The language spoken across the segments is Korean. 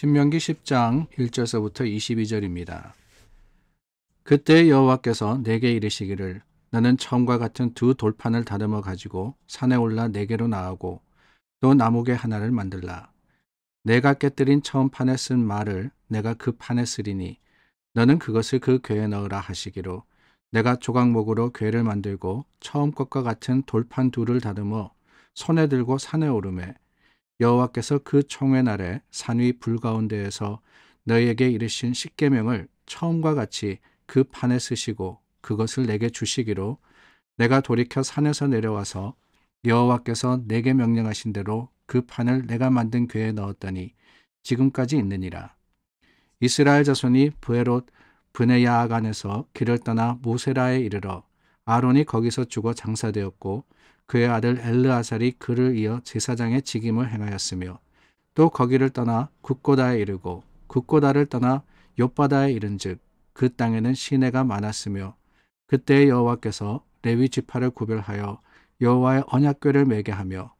신명기 10장 1절서부터 22절입니다. 그때 여호와께서 내게 이르시기를 너는 처음과 같은 두 돌판을 다듬어 가지고 산에 올라 네 개로 나아고 또 나무개 하나를 만들라. 내가 깨뜨린 처음 판에 쓴 말을 내가 그 판에 쓰리니 너는 그것을 그 괴에 넣으라 하시기로 내가 조각목으로 괴를 만들고 처음 것과 같은 돌판 둘을 다듬어 손에 들고 산에 오르매 여호와께서 그총회 날에 산 위 불 가운데에서 너희에게 이르신 십계명을 처음과 같이 그 판에 쓰시고 그것을 내게 주시기로 내가 돌이켜 산에서 내려와서 여호와께서 내게 명령하신 대로 그 판을 내가 만든 괴에 넣었더니 지금까지 있느니라. 이스라엘 자손이 부에롯 브네야아간에서 길을 떠나 모세라에 이르러 아론이 거기서 죽어 장사되었고 그의 아들 엘르아살이 그를 이어 제사장의 직임을 행하였으며 또 거기를 떠나 굿고다에 이르고 굿고다를 떠나 욥바다에 이른즉 그 땅에는 시내가 많았으며 그때 여호와께서 레위 지파를 구별하여 여호와의 언약궤를 매게 하며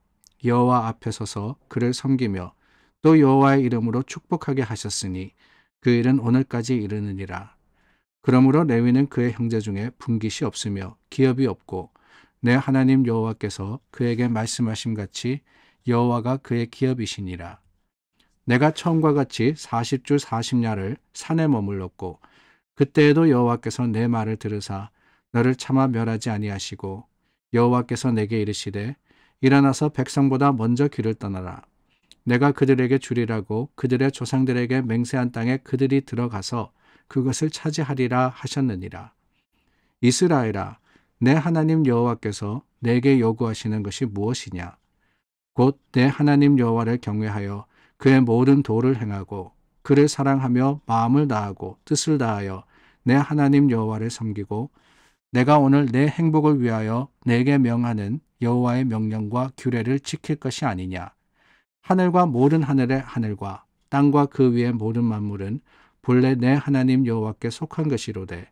여호와 앞에 서서 그를 섬기며 또 여호와의 이름으로 축복하게 하셨으니 그 일은 오늘까지 이르느니라 그러므로 레위는 그의 형제 중에 분깃이 없으며 기업이 없고 내 하나님 여호와께서 그에게 말씀하심 같이 여호와가 그의 기업이시니라. 내가 처음과 같이 40주 40야를 산에 머물렀고 그때에도 여호와께서 내 말을 들으사 너를 차마 멸하지 아니하시고 여호와께서 내게 이르시되 일어나서 백성보다 먼저 길을 떠나라. 내가 그들에게 주리라고 그들의 조상들에게 맹세한 땅에 그들이 들어가서 그것을 차지하리라 하셨느니라. 이스라엘아, 내 하나님 여호와께서 내게 요구하시는 것이 무엇이냐? 곧 내 하나님 여호와를 경외하여 그의 모든 도를 행하고 그를 사랑하며 마음을 다하고 뜻을 다하여 내 하나님 여호와를 섬기고 내가 오늘 내 행복을 위하여 내게 명하는 여호와의 명령과 규례를 지킬 것이 아니냐. 하늘과 모든 하늘의 하늘과 땅과 그 위의 모든 만물은 본래 내 하나님 여호와께 속한 것이로되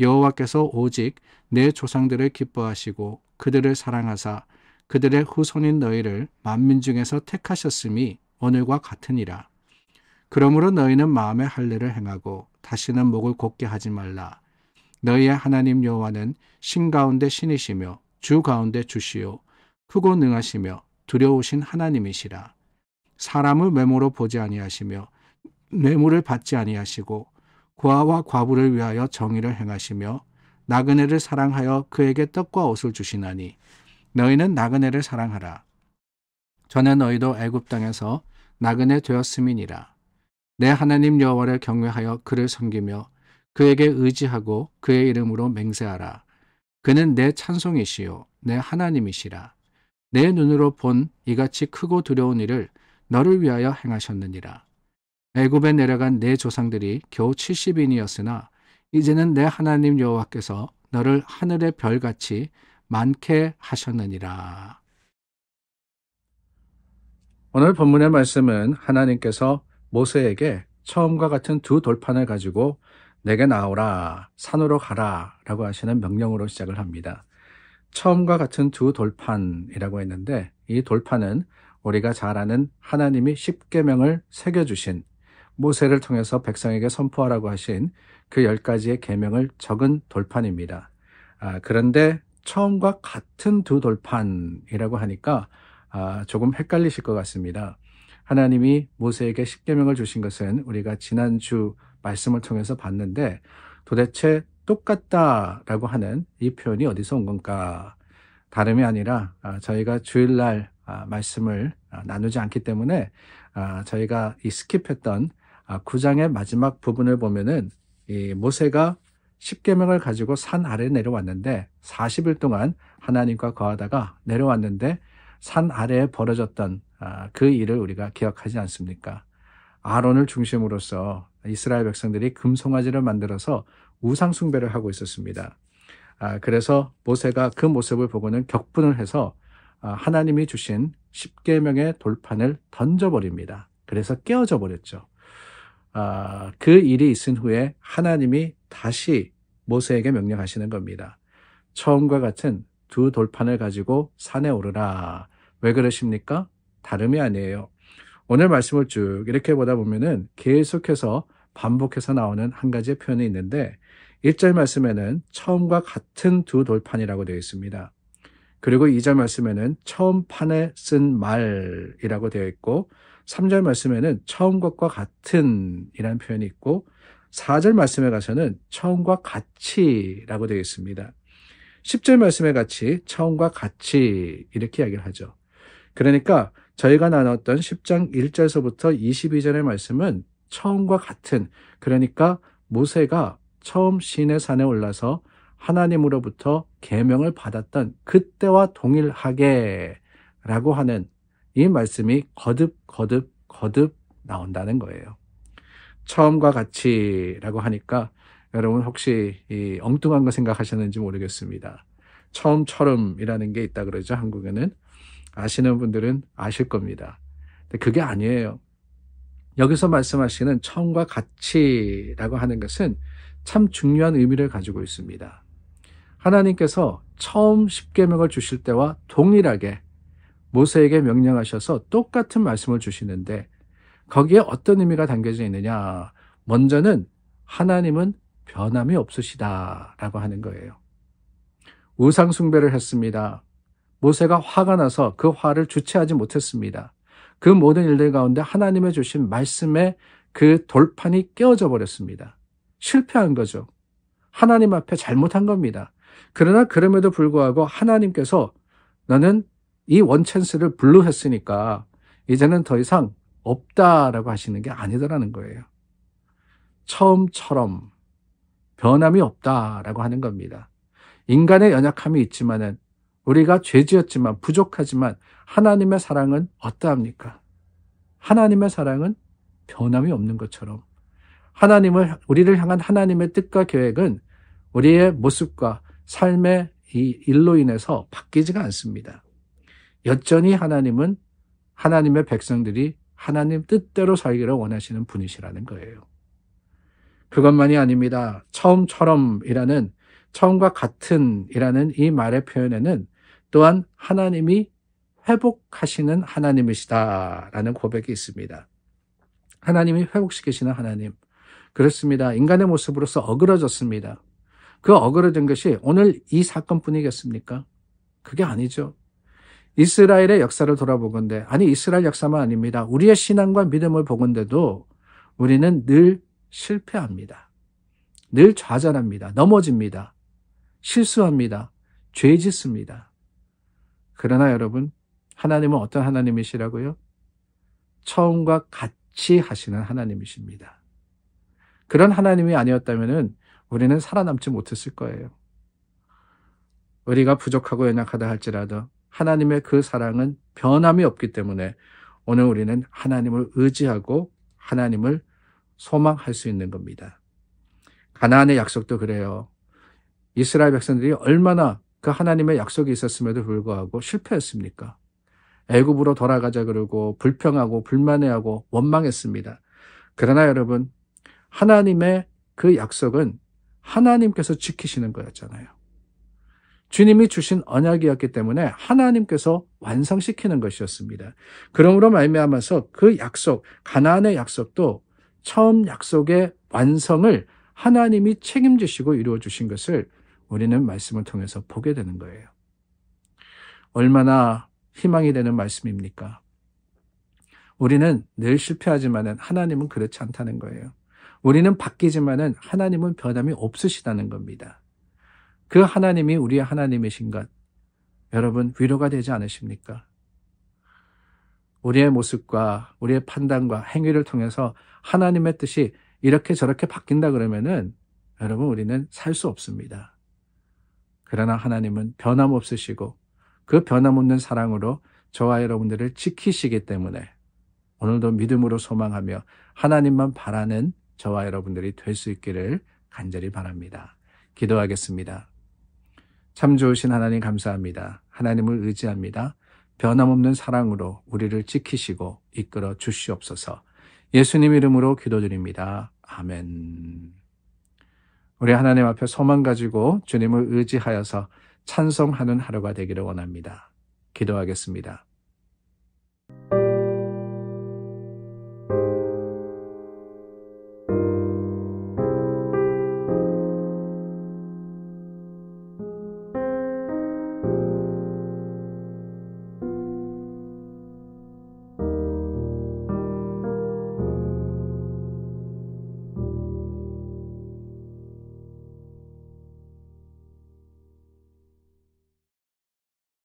여호와께서 오직 내 조상들을 기뻐하시고 그들을 사랑하사 그들의 후손인 너희를 만민 중에서 택하셨음이 오늘과 같으니라. 그러므로 너희는 마음의 할례를 행하고 다시는 목을 곱게 하지 말라. 너희의 하나님 여호와는 신 가운데 신이시며 주 가운데 주시요 크고 능하시며 두려우신 하나님이시라. 사람을 외모로 보지 아니하시며 뇌물을 받지 아니하시고 고아와 과부를 위하여 정의를 행하시며 나그네를 사랑하여 그에게 떡과 옷을 주시나니 너희는 나그네를 사랑하라. 전에 너희도 애굽 땅에서 나그네 되었음이니라. 내 하나님 여호와를 경외하여 그를 섬기며 그에게 의지하고 그의 이름으로 맹세하라. 그는 내 찬송이시요 내 하나님이시라. 내 눈으로 본 이같이 크고 두려운 일을 너를 위하여 행하셨느니라. 애굽에 내려간 내 조상들이 겨우 70인이었으나 이제는 내 하나님 여호와께서 너를 하늘의 별같이 많게 하셨느니라. 오늘 본문의 말씀은 하나님께서 모세에게 처음과 같은 두 돌판을 가지고 내게 나오라, 산으로 가라 라고 하시는 명령으로 시작을 합니다. 처음과 같은 두 돌판이라고 했는데 이 돌판은 우리가 잘 아는 하나님이 십계명을 새겨주신 모세를 통해서 백성에게 선포하라고 하신 그 열 가지의 계명을 적은 돌판입니다. 아, 그런데 처음과 같은 두 돌판이라고 하니까 아, 조금 헷갈리실 것 같습니다. 하나님이 모세에게 십계명을 주신 것은 우리가 지난주 말씀을 통해서 봤는데 도대체 똑같다라고 하는 이 표현이 어디서 온 건가? 다름이 아니라 아, 저희가 주일날 아, 말씀을 아, 나누지 않기 때문에 저희가 이 스킵했던 9장의 아, 마지막 부분을 보면은 이 모세가 1 0계명을 가지고 산 아래 내려왔는데 40일 동안 하나님과 거하다가 내려왔는데 산 아래에 벌어졌던 아, 그 일을 우리가 기억하지 않습니까? 아론을 중심으로서 이스라엘 백성들이 금송아지를 만들어서 우상 숭배를 하고 있었습니다. 아, 그래서 모세가 그 모습을 보고는 격분을 해서 하나님이 주신 1 0계명의 돌판을 던져버립니다. 그래서 깨어져 버렸죠. 아, 그 일이 있은 후에 하나님이 다시 모세에게 명령하시는 겁니다. 처음과 같은 두 돌판을 가지고 산에 오르라. 왜 그러십니까? 다름이 아니에요. 오늘 말씀을 쭉 이렇게 보다 보면은 계속해서 반복해서 나오는 한가지 표현이 있는데 1절 말씀에는 처음과 같은 두 돌판이라고 되어 있습니다. 그리고 2절 말씀에는 처음 판에 쓴 말이라고 되어 있고 3절 말씀에는 처음 것과 같은 이라는 표현이 있고 4절 말씀에 가서는 처음과 같이라고 되어 있습니다. 10절 말씀에 같이 처음과 같이 이렇게 이야기를 하죠. 그러니까 저희가 나눴던 10장 1절서부터 22절의 말씀은 처음과 같은 그러니까 모세가 처음 시내 산에 올라서 하나님으로부터 계명을 받았던 그때와 동일하게라고 하는 이 말씀이 거듭 거듭 거듭 나온다는 거예요. 처음과 같이라고 하니까 여러분 혹시 이 엉뚱한 거 생각하셨는지 모르겠습니다. 처음처럼이라는 게 있다 그러죠. 한국에는 아시는 분들은 아실 겁니다. 근데 그게 아니에요. 여기서 말씀하시는 처음과 같이라고 하는 것은 참 중요한 의미를 가지고 있습니다. 하나님께서 처음 십계명을 주실 때와 동일하게 모세에게 명령하셔서 똑같은 말씀을 주시는데 거기에 어떤 의미가 담겨져 있느냐. 먼저는 하나님은 변함이 없으시다라고 하는 거예요. 우상숭배를 했습니다. 모세가 화가 나서 그 화를 주체하지 못했습니다. 그 모든 일들 가운데 하나님의 주신 말씀에 그 돌판이 깨어져 버렸습니다. 실패한 거죠. 하나님 앞에 잘못한 겁니다. 그러나 그럼에도 불구하고 하나님께서 너는 이 원챈스를 분루했으니까 이제는 더 이상 없다라고 하시는 게 아니더라는 거예요. 처음처럼 변함이 없다라고 하는 겁니다. 인간의 연약함이 있지만은 우리가 죄지었지만 부족하지만 하나님의 사랑은 어떠합니까? 하나님의 사랑은 변함이 없는 것처럼 하나님을 우리를 향한 하나님의 뜻과 계획은 우리의 모습과 삶의 이 일로 인해서 바뀌지가 않습니다. 여전히 하나님은 하나님의 백성들이 하나님 뜻대로 살기를 원하시는 분이시라는 거예요. 그것만이 아닙니다. 처음처럼이라는 처음과 같은이라는 이 말의 표현에는 또한 하나님이 회복하시는 하나님이시다라는 고백이 있습니다. 하나님이 회복시키시는 하나님. 그렇습니다. 인간의 모습으로서 어그러졌습니다. 그 어그러진 것이 오늘 이 사건뿐이겠습니까? 그게 아니죠. 이스라엘의 역사를 돌아보건데 아니 이스라엘 역사만 아닙니다. 우리의 신앙과 믿음을 보건데도 우리는 늘 실패합니다. 늘 좌절합니다. 넘어집니다. 실수합니다. 죄 짓습니다. 그러나 여러분 하나님은 어떤 하나님이시라고요? 처음과 같이 하시는 하나님이십니다. 그런 하나님이 아니었다면 우리는 살아남지 못했을 거예요. 우리가 부족하고 연약하다 할지라도 하나님의 그 사랑은 변함이 없기 때문에 오늘 우리는 하나님을 의지하고 하나님을 소망할 수 있는 겁니다. 가나안의 약속도 그래요. 이스라엘 백성들이 얼마나 그 하나님의 약속이 있었음에도 불구하고 실패했습니까? 애굽으로 돌아가자 그러고 불평하고 불만해하고 원망했습니다. 그러나 여러분 하나님의 그 약속은 하나님께서 지키시는 거였잖아요. 주님이 주신 언약이었기 때문에 하나님께서 완성시키는 것이었습니다. 그러므로 말미암아서 그 약속, 가나안의 약속도 처음 약속의 완성을 하나님이 책임지시고 이루어 주신 것을 우리는 말씀을 통해서 보게 되는 거예요. 얼마나 희망이 되는 말씀입니까? 우리는 늘 실패하지만은 하나님은 그렇지 않다는 거예요. 우리는 바뀌지만은 하나님은 변함이 없으시다는 겁니다. 그 하나님이 우리의 하나님이신 것, 여러분 위로가 되지 않으십니까? 우리의 모습과 우리의 판단과 행위를 통해서 하나님의 뜻이 이렇게 저렇게 바뀐다 그러면은 여러분 우리는 살 수 없습니다. 그러나 하나님은 변함없으시고 그 변함없는 사랑으로 저와 여러분들을 지키시기 때문에 오늘도 믿음으로 소망하며 하나님만 바라는 저와 여러분들이 될 수 있기를 간절히 바랍니다. 기도하겠습니다. 참 좋으신 하나님 감사합니다. 하나님을 의지합니다. 변함없는 사랑으로 우리를 지키시고 이끌어 주시옵소서. 예수님 이름으로 기도드립니다. 아멘. 우리 하나님 앞에 소망 가지고 주님을 의지하여서 찬송하는 하루가 되기를 원합니다. 기도하겠습니다.